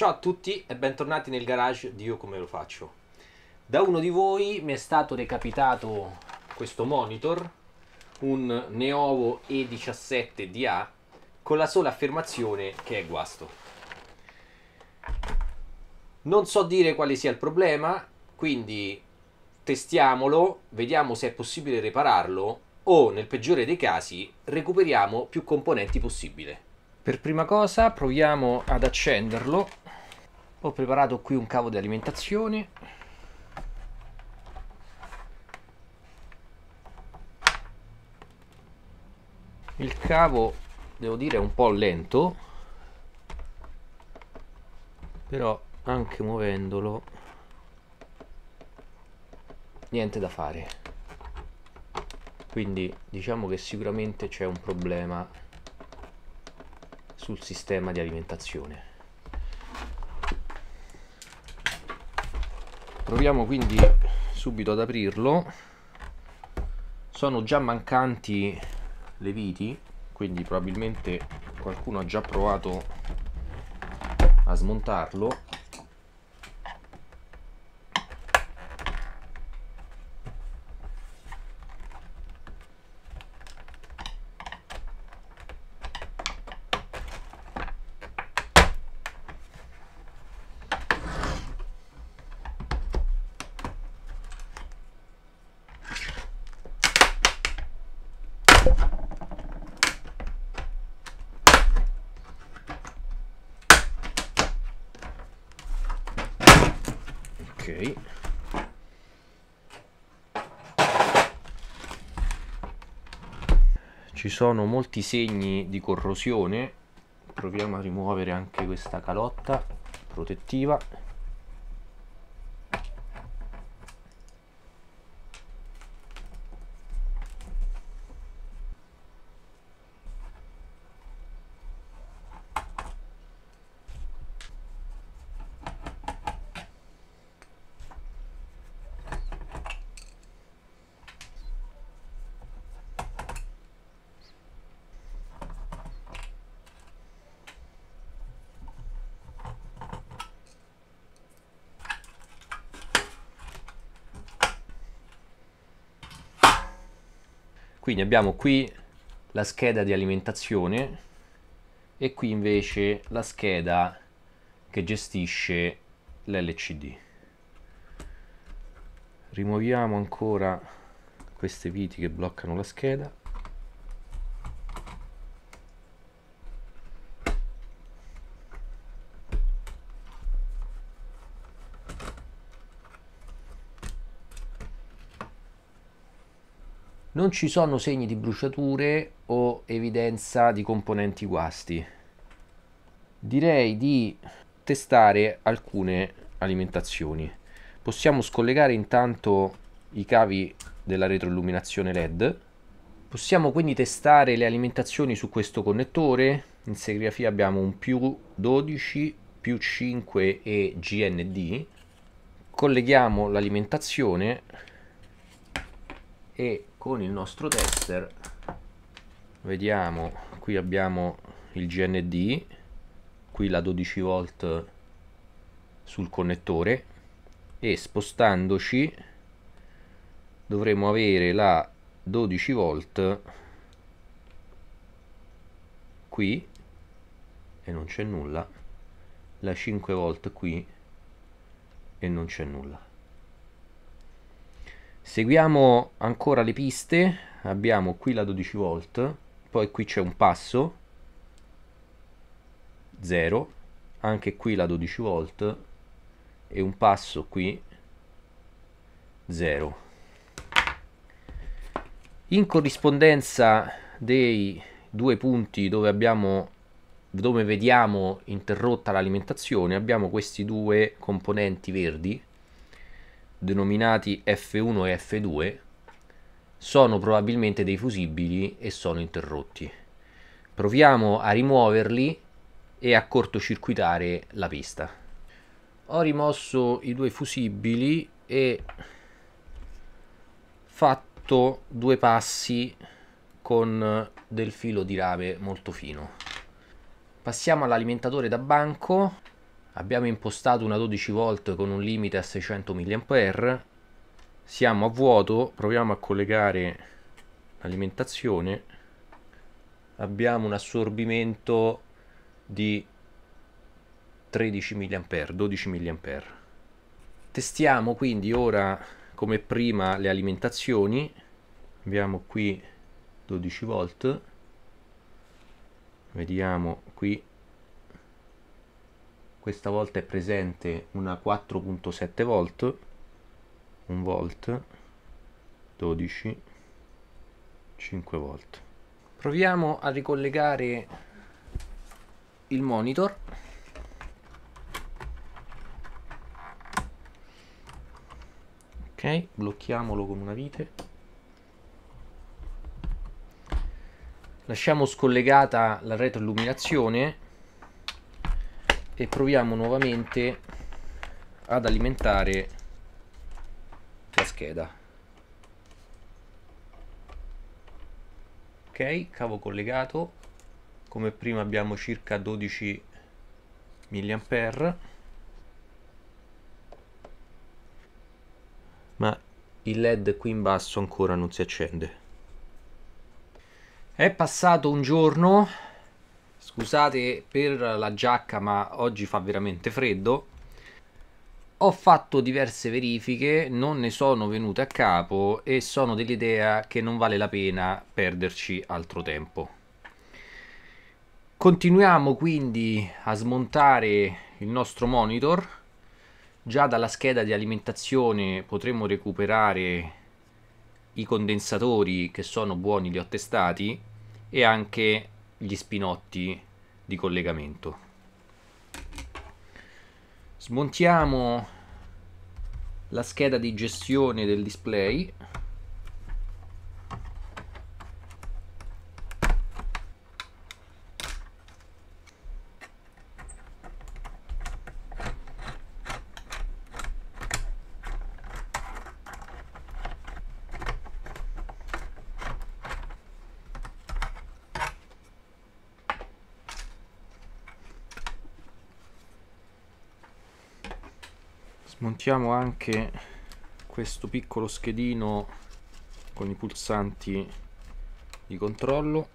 Ciao a tutti e bentornati nel garage di Io Come Lo Faccio. Da uno di voi mi è stato recapitato questo monitor, un Neovo E17DA, con la sola affermazione che è guasto. Non so dire quale sia il problema, quindi testiamolo, vediamo se è possibile repararlo o, nel peggiore dei casi, recuperiamo più componenti possibile. Per prima cosa proviamo ad accenderlo ho preparato qui un cavo di alimentazione il cavo devo dire è un po' lento però anche muovendolo niente da fare quindi diciamo che sicuramente c'è un problema sul sistema di alimentazione proviamo quindi subito ad aprirlo sono già mancanti le viti quindi probabilmente qualcuno ha già provato a smontarlo ci sono molti segni di corrosione proviamo a rimuovere anche questa calotta protettiva quindi abbiamo qui la scheda di alimentazione e qui invece la scheda che gestisce l'LCD rimuoviamo ancora queste viti che bloccano la scheda Non ci sono segni di bruciature o evidenza di componenti guasti. Direi di testare alcune alimentazioni. Possiamo scollegare intanto i cavi della retroilluminazione LED. Possiamo quindi testare le alimentazioni su questo connettore. In serigrafia abbiamo un più 12, più 5 e GND. Colleghiamo l'alimentazione e con il nostro tester vediamo qui abbiamo il GND qui la 12 volt sul connettore e spostandoci dovremo avere la 12 volt qui e non c'è nulla la 5 volt qui e non c'è nulla Seguiamo ancora le piste, abbiamo qui la 12 volt, poi qui c'è un passo, 0, anche qui la 12 volt e un passo qui, 0. In corrispondenza dei due punti dove, abbiamo, dove vediamo interrotta l'alimentazione abbiamo questi due componenti verdi denominati F1 e F2, sono probabilmente dei fusibili e sono interrotti. Proviamo a rimuoverli e a cortocircuitare la pista. Ho rimosso i due fusibili e fatto due passi con del filo di rame molto fino. Passiamo all'alimentatore da banco abbiamo impostato una 12V con un limite a 600 mAh siamo a vuoto proviamo a collegare l'alimentazione abbiamo un assorbimento di 13 mAh 12 mAh testiamo quindi ora come prima le alimentazioni abbiamo qui 12 v vediamo qui questa volta è presente una 4.7 volt 1 volt 12 5 volt proviamo a ricollegare il monitor ok blocchiamolo con una vite lasciamo scollegata la retroilluminazione e proviamo nuovamente ad alimentare la scheda ok cavo collegato come prima abbiamo circa 12 mA ma il led qui in basso ancora non si accende è passato un giorno Scusate per la giacca ma oggi fa veramente freddo. Ho fatto diverse verifiche, non ne sono venute a capo e sono dell'idea che non vale la pena perderci altro tempo. Continuiamo quindi a smontare il nostro monitor. Già dalla scheda di alimentazione potremo recuperare i condensatori che sono buoni li ho testati e anche gli spinotti di collegamento. Smontiamo la scheda di gestione del display montiamo anche questo piccolo schedino con i pulsanti di controllo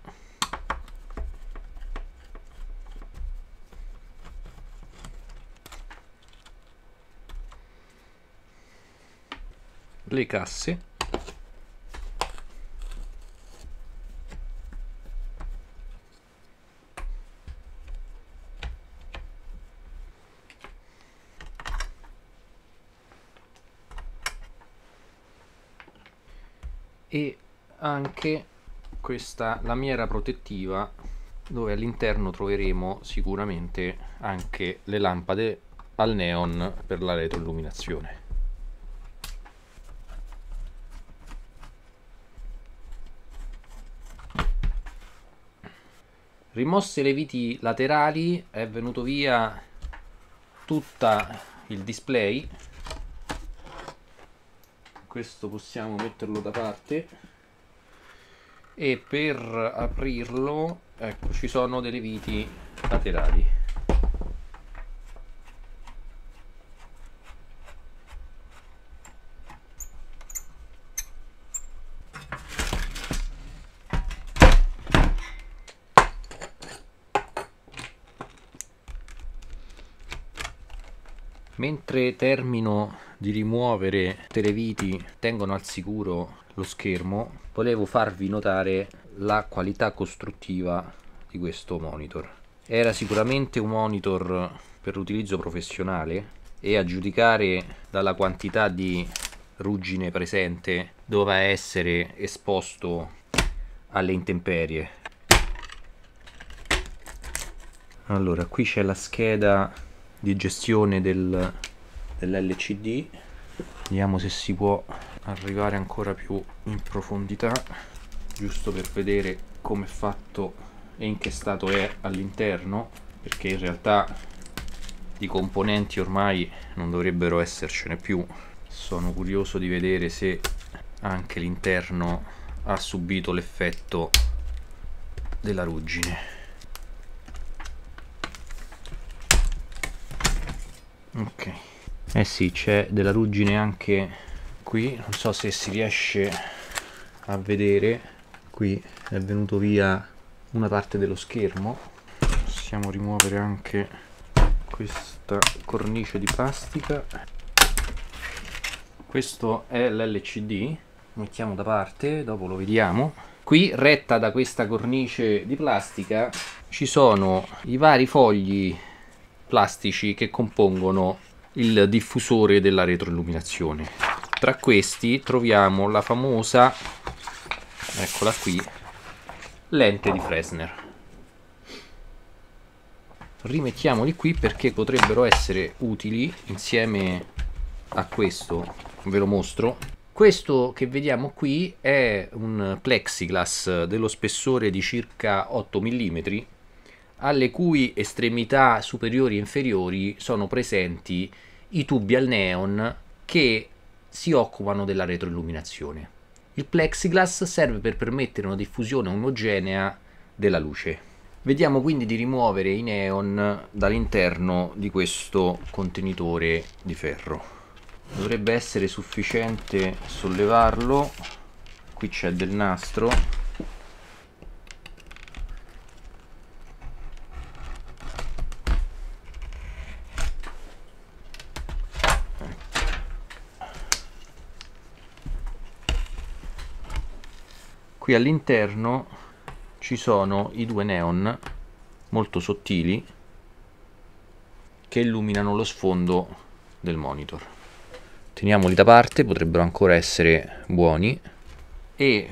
le casse e anche questa lamiera protettiva dove all'interno troveremo sicuramente anche le lampade al neon per la retroilluminazione. Rimosse le viti laterali è venuto via tutto il display questo possiamo metterlo da parte e per aprirlo ecco ci sono delle viti laterali mentre termino di rimuovere tutte le viti tengono al sicuro lo schermo volevo farvi notare la qualità costruttiva di questo monitor era sicuramente un monitor per l'utilizzo professionale e a giudicare dalla quantità di ruggine presente doveva essere esposto alle intemperie allora qui c'è la scheda di gestione del dell'LCD vediamo se si può arrivare ancora più in profondità giusto per vedere come è fatto e in che stato è all'interno perché in realtà di componenti ormai non dovrebbero essercene più sono curioso di vedere se anche l'interno ha subito l'effetto della ruggine ok eh sì c'è della ruggine anche qui non so se si riesce a vedere qui è venuto via una parte dello schermo possiamo rimuovere anche questa cornice di plastica questo è l'LCD mettiamo da parte dopo lo vediamo qui retta da questa cornice di plastica ci sono i vari fogli plastici che compongono il diffusore della retroilluminazione. Tra questi troviamo la famosa, eccola qui, lente di Fresner. Rimettiamoli qui perché potrebbero essere utili insieme a questo, ve lo mostro. Questo che vediamo qui è un plexiglass dello spessore di circa 8 mm alle cui estremità superiori e inferiori sono presenti i tubi al neon che si occupano della retroilluminazione. Il plexiglass serve per permettere una diffusione omogenea della luce. Vediamo quindi di rimuovere i neon dall'interno di questo contenitore di ferro. Dovrebbe essere sufficiente sollevarlo, qui c'è del nastro qui all'interno ci sono i due neon molto sottili che illuminano lo sfondo del monitor teniamoli da parte potrebbero ancora essere buoni e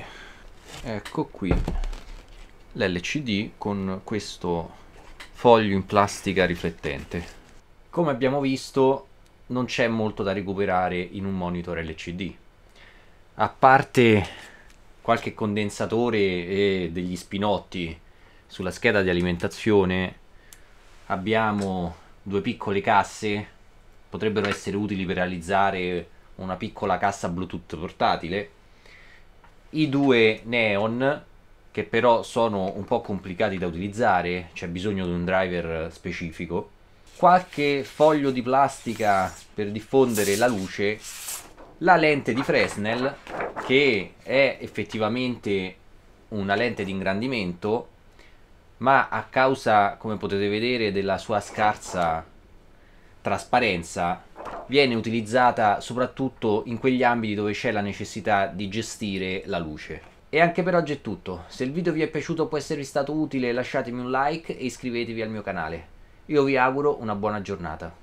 ecco qui l'LCD con questo foglio in plastica riflettente come abbiamo visto non c'è molto da recuperare in un monitor LCD a parte qualche condensatore e degli spinotti sulla scheda di alimentazione abbiamo due piccole casse potrebbero essere utili per realizzare una piccola cassa bluetooth portatile i due neon che però sono un po' complicati da utilizzare c'è bisogno di un driver specifico qualche foglio di plastica per diffondere la luce la lente di Fresnel che è effettivamente una lente di ingrandimento ma a causa come potete vedere della sua scarsa trasparenza viene utilizzata soprattutto in quegli ambiti dove c'è la necessità di gestire la luce e anche per oggi è tutto se il video vi è piaciuto può esservi stato utile lasciatemi un like e iscrivetevi al mio canale io vi auguro una buona giornata